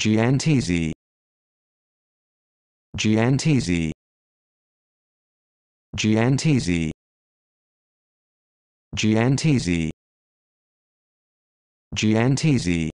GNTZ. GNTZ. GNTZ. GNTZ. GNTZ.